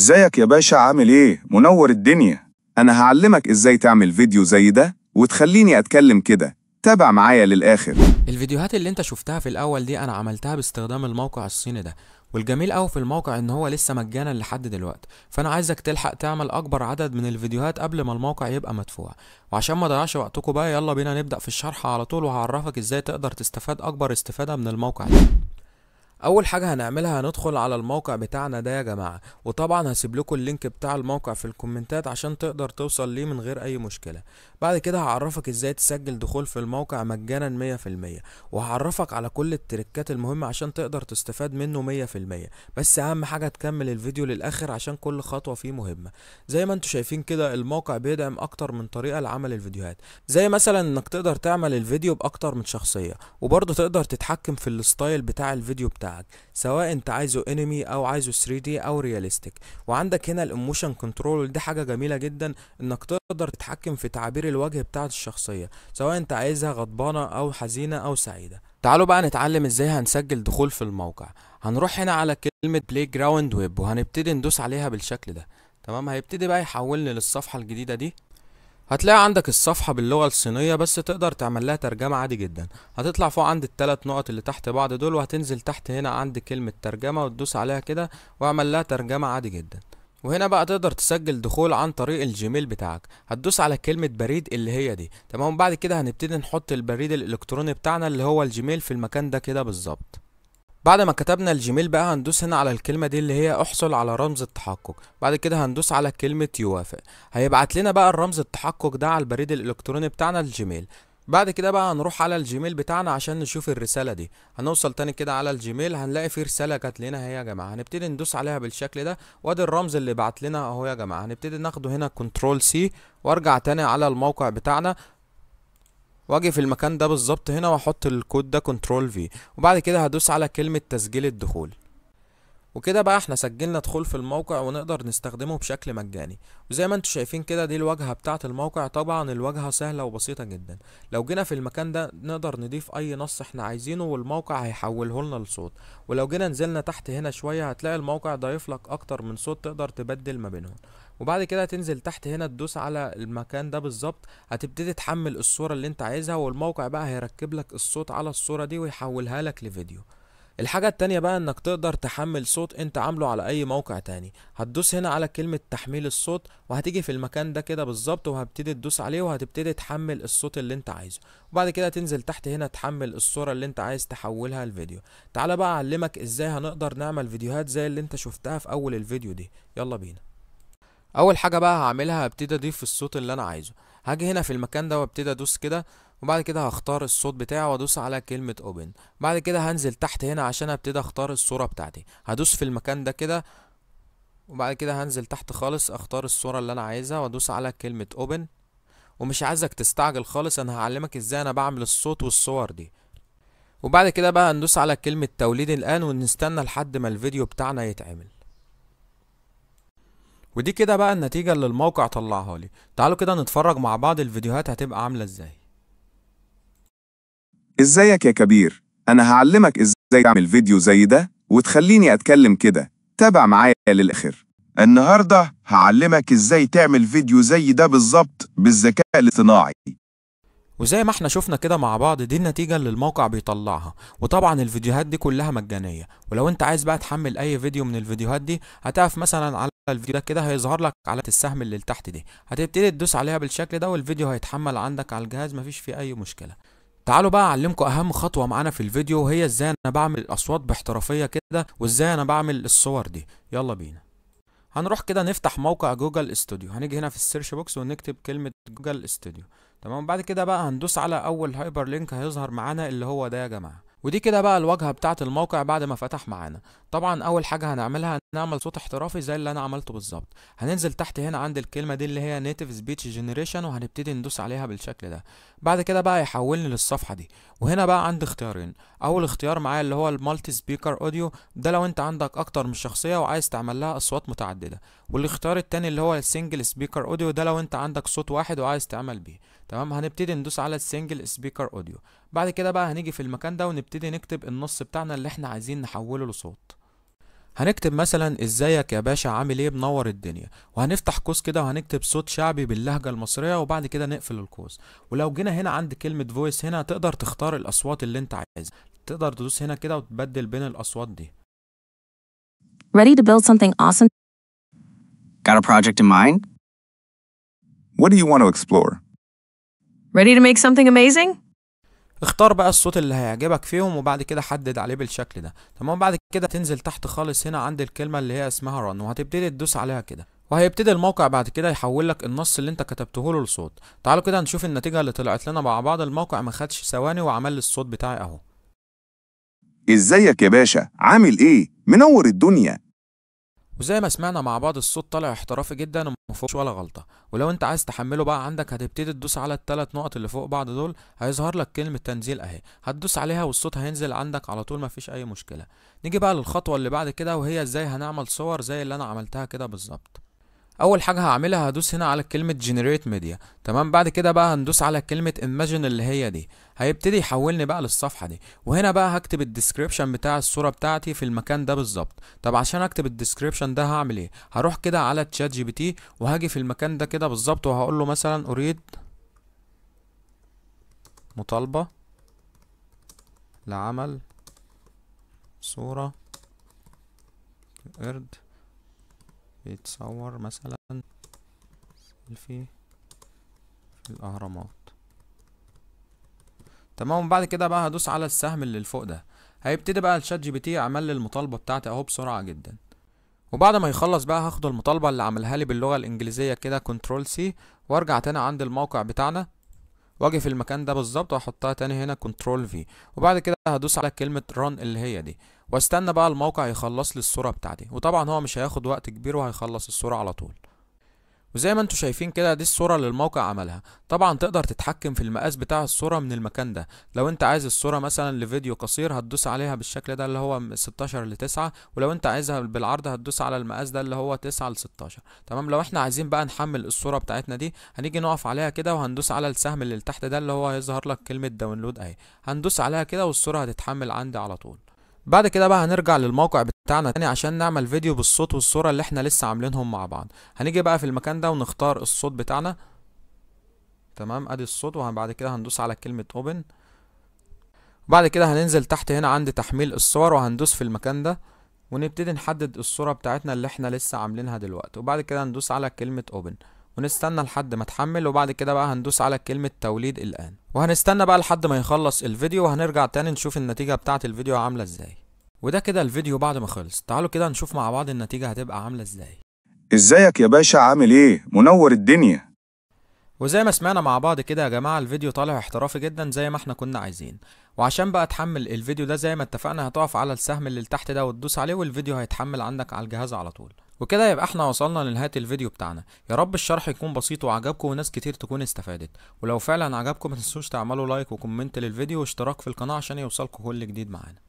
ازيك يا باشا عامل ايه؟ منور الدنيا انا هعلمك ازاي تعمل فيديو زي ده وتخليني اتكلم كده تابع معايا للاخر الفيديوهات اللي انت شفتها في الاول دي انا عملتها باستخدام الموقع الصيني ده والجميل قوي في الموقع ان هو لسه مجانا لحد دلوقتي فانا عايزك تلحق تعمل اكبر عدد من الفيديوهات قبل ما الموقع يبقى مدفوع وعشان ما ضيعش وقتكم بقى يلا بينا نبدا في الشرح على طول وهعرفك ازاي تقدر تستفاد اكبر استفاده من الموقع ده اول حاجه هنعملها هندخل على الموقع بتاعنا ده يا جماعه وطبعا هسيب لكم اللينك بتاع الموقع في الكومنتات عشان تقدر توصل ليه من غير اي مشكله بعد كده هعرفك ازاي تسجل دخول في الموقع مجانا 100% وهعرفك على كل التركات المهمه عشان تقدر تستفاد منه 100% بس اهم حاجه تكمل الفيديو للاخر عشان كل خطوه فيه مهمه زي ما انتم شايفين كده الموقع بيدعم اكتر من طريقه لعمل الفيديوهات زي مثلا انك تقدر تعمل الفيديو باكتر من شخصيه وبرضه تقدر تتحكم في الستايل بتاع الفيديو بتاعك بتاعك سواء انت عايزه انمي او عايزه 3 دي او رياليستيك وعندك هنا الايموشن كنترول دي حاجه جميله جدا انك تقدر تتحكم في تعابير الوجه بتاعه الشخصيه سواء انت عايزها غضبانه او حزينه او سعيده تعالوا بقى نتعلم ازاي هنسجل دخول في الموقع هنروح هنا على كلمه بلاي جراوند ويب وهنبتدي ندوس عليها بالشكل ده تمام هيبتدي بقى يحولني للصفحه الجديده دي هتلاقي عندك الصفحة باللغة الصينية بس تقدر تعمل لها ترجمة عادي جدا هتطلع فوق عند التلات نقط اللي تحت بعض دول وهتنزل تحت هنا عند كلمة ترجمة وتدوس عليها كده واعمل لها ترجمة عادي جدا وهنا بقى تقدر تسجل دخول عن طريق الجيميل بتاعك هتدوس على كلمة بريد اللي هي دي تمام بعد كده هنبتدي نحط البريد الالكتروني بتاعنا اللي هو الجيميل في المكان ده كده بالظبط بعد ما كتبنا الجيميل بقى هندوس هنا على الكلمة دي اللي هي احصل على رمز التحقق بعد كده هندوس على كلمة يوافق هيبعت لنا بقى الرمز التحقق ده على البريد الالكتروني بتاعنا الجيميل بعد كده بقى هنروح على الجيميل بتاعنا عشان نشوف الرسالة دي هنوصل تاني كده على الجيميل هنلاقي في رسالة جات لنا هي يا جماعة هنبتدي ندوس عليها بالشكل ده وادي الرمز اللي بعت لنا اهو يا جماعة هنبتدي ناخده هنا كنترول سي وارجع تاني على الموقع بتاعنا واجي في المكان ده بالظبط هنا واحط الكود ده كنترول في وبعد كده هدوس على كلمة تسجيل الدخول وكده بقى احنا سجلنا دخول في الموقع ونقدر نستخدمه بشكل مجاني وزي ما انتم شايفين كده دي الواجهة بتاعة الموقع طبعا الواجهة سهلة وبسيطة جدا لو جينا في المكان ده نقدر نضيف اي نص احنا عايزينه والموقع هيحوله لنا لصوت ولو جينا نزلنا تحت هنا شوية هتلاقي الموقع ضايف لك اكتر من صوت تقدر تبدل ما بينهم وبعد كده هتنزل تحت هنا تدوس على المكان ده بالظبط هتبتدي تحمل الصورة اللي انت عايزها والموقع بقى هيركب لك الصوت على الصورة دي ويحولها لك لفيديو الحاجة التانية بقى انك تقدر تحمل صوت انت عامله على اي موقع تاني هتدوس هنا على كلمة تحميل الصوت وهتيجي في المكان ده كده بالظبط وهبتدي تدوس عليه وهتبتدي تحمل الصوت اللي انت عايزه وبعد كده تنزل تحت هنا تحمل الصورة اللي انت عايز تحولها لفيديو تعالى بقى اعلمك ازاي هنقدر نعمل فيديوهات زي اللي انت شفتها في اول الفيديو دي يلا بينا اول حاجه بقى هعملها هبتدي اضيف الصوت اللي انا عايزه هاجي هنا في المكان ده وابتدي ادوس كده وبعد كده هختار الصوت بتاعي وادوس على كلمة اوبن بعد كده هنزل تحت هنا عشان ابتدي اختار الصورة بتاعتي هدوس في المكان ده كده وبعد كده هنزل تحت خالص اختار الصورة اللي انا عايزها وادوس على كلمة اوبن ومش عايزك تستعجل خالص انا هعلمك ازاي انا بعمل الصوت والصور دي وبعد كده بقى ندوس على كلمة توليد الآن ونستنى لحد ما الفيديو بتاعنا يتعمل ودي كده بقى النتيجة اللي الموقع طلعها لي تعالوا كده نتفرج مع بعض الفيديوهات هتبقى عاملة ازاي ازيك يا كبير انا هعلمك ازاي تعمل فيديو زي ده وتخليني اتكلم كده تابع معايا للاخر النهاردة هعلمك ازاي تعمل فيديو زي ده بالظبط بالذكاء الاصطناعي وزي ما احنا شفنا كده مع بعض دي النتيجة اللي الموقع بيطلعها وطبعا الفيديوهات دي كلها مجانية ولو انت عايز بقى تحمل اي فيديو من الفيديوهات دي هتقف مثلا على الفيديو ده كده هيظهر لك علامه السهم اللي تحت دي هتبتدي تدوس عليها بالشكل ده والفيديو هيتحمل عندك على الجهاز مفيش فيه اي مشكله تعالوا بقى اعلمكم اهم خطوه معانا في الفيديو وهي ازاي انا بعمل الاصوات باحترافيه كده وازاي انا بعمل الصور دي يلا بينا هنروح كده نفتح موقع جوجل استوديو هنيجي هنا في السيرش بوكس ونكتب كلمه جوجل استوديو تمام بعد كده بقى هندوس على اول هايبر لينك هيظهر معانا اللي هو ده يا جماعه ودي كده بقى الواجهه بتاعه الموقع بعد ما فتح معانا طبعا اول حاجه هنعملها هنعمل صوت احترافي زي اللي انا عملته بالظبط هننزل تحت هنا عند الكلمه دي اللي هي نيتيف سبيتش جنريشن وهنبتدي ندوس عليها بالشكل ده بعد كده بقى يحولني للصفحه دي وهنا بقى عندي اختيارين اول اختيار معايا اللي هو المالتي سبيكر اوديو ده لو انت عندك اكتر من شخصيه وعايز تعمل لها اصوات متعدده والاختيار التاني اللي هو السنجل سبيكر اوديو ده لو انت عندك صوت واحد وعايز تعمل بيه تمام هنبتدي ندوس على السنجل سبيكر اوديو بعد كده بقى هنيجي في المكان ده ونبتدي نكتب النص بتاعنا اللي احنا عايزين نحوله لصوت هنكتب مثلا ازيك يا باشا عامل ايه منور الدنيا وهنفتح قوس كده وهنكتب صوت شعبي باللهجه المصريه وبعد كده نقفل القوس ولو جينا هنا عند كلمه فويس هنا تقدر تختار الاصوات اللي انت عايزها تقدر تدوس هنا كده وتبدل بين الاصوات دي Ready to build something awesome? Got a project in mind? What do you want to explore? Ready to make something amazing? اختار بقى الصوت اللي هيعجبك فيهم وبعد كده حدد عليه بالشكل ده تمام بعد كده تنزل تحت خالص هنا عند الكلمة اللي هي اسمها ران وهتبتدي تدوس عليها كده وهيبتدي الموقع بعد كده يحول لك النص اللي انت كتبته له لصوت تعالوا كده نشوف النتيجة اللي طلعت لنا مع بعض الموقع ما خدش ثواني وعمل لي الصوت بتاعي اهو ازيك يا باشا عامل ايه منور الدنيا وزي ما سمعنا مع بعض الصوت طالع احترافي جدا ومفوقش ولا غلطة ولو انت عايز تحمله بقى عندك هتبتدي تدوس على التلات نقط اللي فوق بعض دول هيظهر لك كلمة تنزيل اهي هتدوس عليها والصوت هينزل عندك على طول مفيش اي مشكلة نيجي بقى للخطوة اللي بعد كده وهي ازاي هنعمل صور زي اللي انا عملتها كده بالظبط اول حاجه هعملها هدوس هنا على كلمه generate ميديا تمام بعد كده بقى هندوس على كلمه imagine اللي هي دي هيبتدي يحولني بقى للصفحه دي وهنا بقى هكتب الديسكريبشن بتاع الصوره بتاعتي في المكان ده بالظبط طب عشان اكتب الديسكريبشن ده هعمل ايه هروح كده على تشات جي بي تي وهاجي في المكان ده كده بالظبط وهقول له مثلا اريد مطالبه لعمل صوره قرد بيتصور مثلا سيلفي في الاهرامات تمام بعد كده بقى هدوس على السهم اللي فوق ده هيبتدي بقى الشات جي بي تي عمل لي المطالبه بتاعتي اهو بسرعه جدا وبعد ما يخلص بقى هاخد المطالبه اللي عملها لي باللغه الانجليزيه كده كنترول سي وارجع تاني عند الموقع بتاعنا واجي في المكان ده بالظبط واحطها تاني هنا كنترول في وبعد كده هدوس على كلمه ران اللي هي دي واستنى بقى الموقع يخلص لي الصورة بتاعتي وطبعا هو مش هياخد وقت كبير وهيخلص الصورة على طول وزي ما انتوا شايفين كده دي الصورة اللي الموقع عملها طبعا تقدر تتحكم في المقاس بتاع الصورة من المكان ده لو انت عايز الصورة مثلا لفيديو قصير هتدوس عليها بالشكل ده اللي هو 16 ل 9 ولو انت عايزها بالعرض هتدوس على المقاس ده اللي هو 9 ل 16 تمام لو احنا عايزين بقى نحمل الصورة بتاعتنا دي هنيجي نقف عليها كده وهندوس على السهم اللي تحت ده اللي هو هيظهر لك كلمة داونلود اهي هندوس عليها كده والصورة هتتحمل عندي على طول بعد كده بقى هنرجع للموقع بتاعنا تاني عشان نعمل فيديو بالصوت والصورة اللي احنا لسه عاملينهم مع بعض هنيجي بقى في المكان ده ونختار الصوت بتاعنا تمام ادي الصوت وبعد كده هندوس على كلمة اوبن بعد كده هننزل تحت هنا عند تحميل الصور وهندوس في المكان ده ونبتدي نحدد الصورة بتاعتنا اللي احنا لسه عاملينها دلوقتي وبعد كده هندوس على كلمة اوبن ونستنى لحد ما تحمل وبعد كده بقى هندوس على كلمة توليد الآن وهنستنى بقى لحد ما يخلص الفيديو وهنرجع تاني نشوف النتيجة بتاعة الفيديو عاملة ازاي وده كده الفيديو بعد ما خلص تعالوا كده نشوف مع بعض النتيجة هتبقى عاملة ازاي ازيك يا باشا عامل ايه منور الدنيا وزي ما سمعنا مع بعض كده يا جماعة الفيديو طالع احترافي جدا زي ما احنا كنا عايزين وعشان بقى تحمل الفيديو ده زي ما اتفقنا هتقف على السهم اللي تحت ده وتدوس عليه والفيديو هيتحمل عندك على الجهاز على طول وكده يبقى احنا وصلنا لنهايه الفيديو بتاعنا يا رب الشرح يكون بسيط وعجبكم وناس كتير تكون استفادت ولو فعلا عجبكم متنسوش تعملوا لايك وكومنت للفيديو واشتراك في القناه عشان يوصلكم كل جديد معانا